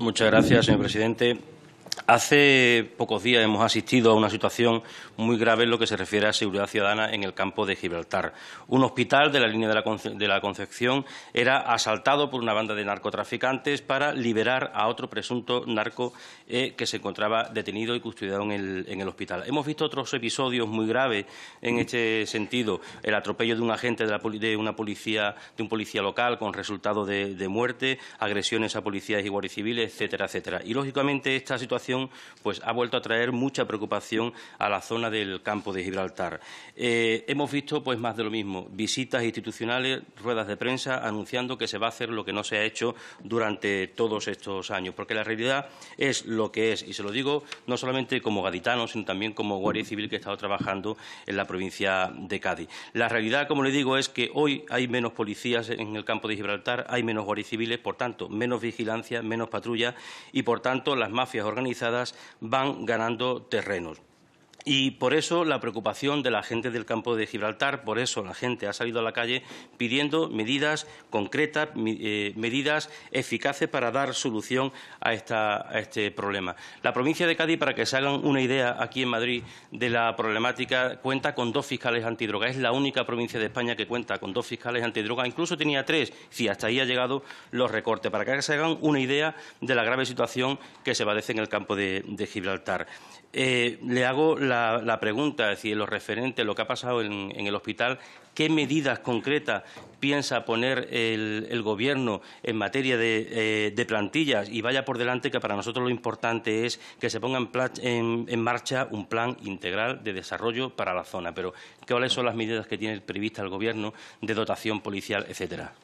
Muchas gracias, señor presidente. Hace pocos días hemos asistido a una situación muy grave en lo que se refiere a seguridad ciudadana en el campo de Gibraltar. Un hospital de la línea de la, Concepción era asaltado por una banda de narcotraficantes para liberar a otro presunto narco eh, que se encontraba detenido y custodiado en el, hospital. Hemos visto otros episodios muy graves en este sentido. El atropello de un agente de, una policía, de un policía local con resultado de, de muerte, agresiones a policías y guardias civiles, etcétera, etcétera. Y, lógicamente, esta situación pues, ha vuelto a traer mucha preocupación a la zona del campo de Gibraltar. Eh, hemos visto pues, más de lo mismo, visitas institucionales, ruedas de prensa anunciando que se va a hacer lo que no se ha hecho durante todos estos años, porque la realidad es lo que es, y se lo digo no solamente como gaditano, sino también como guardia civil que he estado trabajando en la provincia de Cádiz. La realidad, como le digo, es que hoy hay menos policías en el campo de Gibraltar, hay menos guardias civiles, por tanto, menos vigilancia, menos patrulla y, por tanto, las mafias organizadas van ganando terrenos. Y por eso la preocupación de la gente del campo de Gibraltar, por eso la gente ha salido a la calle pidiendo medidas concretas, eh, medidas eficaces para dar solución a, este problema. La provincia de Cádiz, para que se hagan una idea aquí en Madrid de la problemática, cuenta con dos fiscales antidroga. Es la única provincia de España que cuenta con dos fiscales antidroga. Incluso tenía tres, si hasta ahí ha llegado los recortes, para que se hagan una idea de la grave situación que se padece en el campo de, Gibraltar. Eh, le hago la, pregunta, es decir, los referentes, lo que ha pasado en, el hospital, ¿qué medidas concretas piensa poner el, Gobierno en materia eh, de, plantillas? Y vaya por delante que para nosotros lo importante es que se ponga en, en, marcha un plan integral de desarrollo para la zona. Pero, ¿cuáles son las medidas que tiene prevista el Gobierno de dotación policial, etcétera?